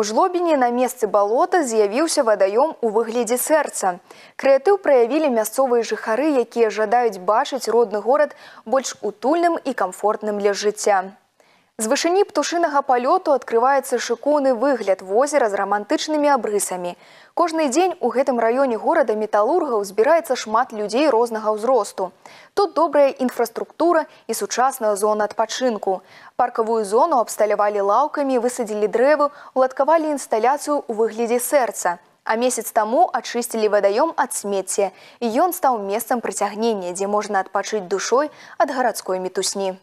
У жлобіне на месцы балота з'явіўся вадаём у выглядзе сэрца. Крэатыў праявілі мясцовыя жыхары, якія жадаюць бачыць родны горад больш утульным і камфортным для жыцця. С вышини птушиного полету открывается шыкоўны выгляд озеро с романтичными абрысамі. Каждый день у гэтым районе города металлурга збіраецца шмат людей рознага ўзросту. Тут добрая инфраструктура и сучасная зона отпочинку. Парковую зону абсталявалі лавками, высадили дрэвы, уладкавалі инсталляцию в выглядзе сердца. А месяц тому очистили водоем от смети, и он стал местом прыцягнення, где можно отпочить душой от городской метусни.